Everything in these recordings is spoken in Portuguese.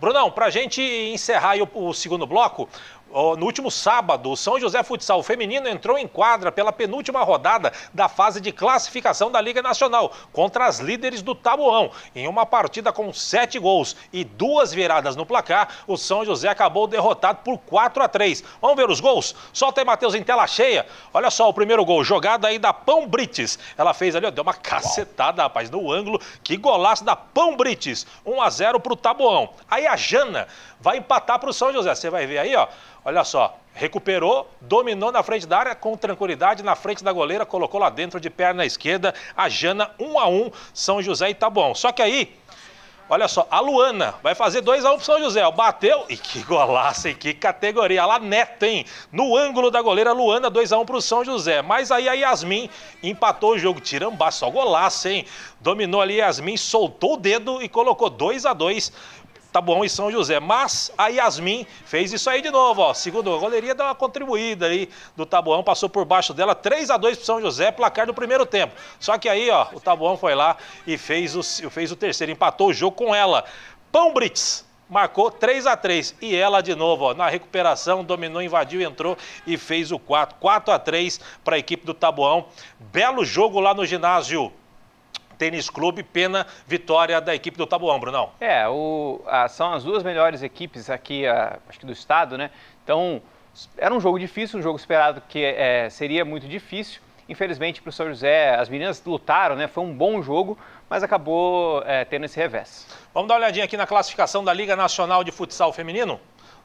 Brunão, para a gente encerrar o, o segundo bloco, no último sábado, o São José Futsal Feminino entrou em quadra pela penúltima rodada da fase de classificação da Liga Nacional contra as líderes do Tabuão. Em uma partida com sete gols e duas viradas no placar, o São José acabou derrotado por 4 a 3. Vamos ver os gols? Solta aí, Matheus, em tela cheia. Olha só o primeiro gol, jogada aí da Pão Brites. Ela fez ali, ó, deu uma cacetada, rapaz, no ângulo. Que golaço da Pão Brites. 1 a 0 pro Tabuão. Aí a Jana vai empatar pro São José. Você vai ver aí, ó. Olha só, recuperou, dominou na frente da área com tranquilidade, na frente da goleira, colocou lá dentro de perna esquerda a Jana, 1 um a 1 um, São José e tá bom. Só que aí, olha só, a Luana vai fazer 2 a 1 um pro São José. Bateu e que golaço e que categoria. Lá neta, hein? No ângulo da goleira Luana, 2 a 1 pro São José. Mas aí a Yasmin empatou o jogo, tirambá, só golaço, hein? Dominou ali Yasmin, soltou o dedo e colocou 2 a 2 Tabuão tá e São José. Mas a Yasmin fez isso aí de novo, ó. Segundo, a goleria deu uma contribuída aí do Tabuão, passou por baixo dela, 3 a 2 pro São José, placar do primeiro tempo. Só que aí, ó, o Tabuão foi lá e fez o, fez o terceiro, empatou o jogo com ela. Pão Brits, marcou 3 a 3 e ela de novo ó, na recuperação dominou, invadiu, entrou e fez o 4, 4 a 3 para a equipe do Tabuão. Belo jogo lá no ginásio Tênis Clube, pena vitória da equipe do Taboão, Brunão. É, o, a, são as duas melhores equipes aqui, a, acho que do estado, né? Então, era um jogo difícil, um jogo esperado que é, seria muito difícil. Infelizmente, para o São José, as meninas lutaram, né? Foi um bom jogo, mas acabou é, tendo esse revés. Vamos dar uma olhadinha aqui na classificação da Liga Nacional de Futsal Feminino?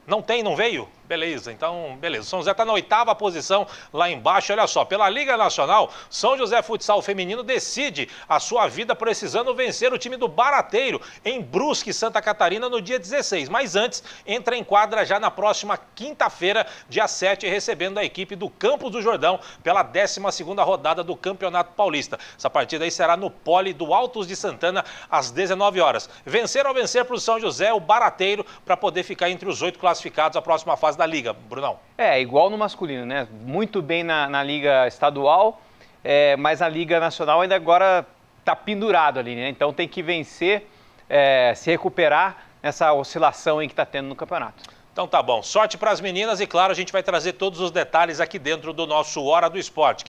Não tem, não veio? Beleza, então, beleza. São José está na oitava posição lá embaixo. Olha só, pela Liga Nacional, São José Futsal Feminino decide a sua vida precisando vencer o time do Barateiro em Brusque, Santa Catarina, no dia 16. Mas antes, entra em quadra já na próxima quinta-feira, dia 7, recebendo a equipe do Campos do Jordão pela 12ª rodada do Campeonato Paulista. Essa partida aí será no Pole do Altos de Santana, às 19 horas. Vencer ou vencer para o São José, o Barateiro, para poder ficar entre os oito classificados classificados à próxima fase da Liga, Brunão. É, igual no masculino, né? Muito bem na, na Liga Estadual, é, mas na Liga Nacional ainda agora está pendurado ali, né? Então tem que vencer, é, se recuperar nessa oscilação em que está tendo no campeonato. Então tá bom, sorte para as meninas e claro, a gente vai trazer todos os detalhes aqui dentro do nosso Hora do Esporte.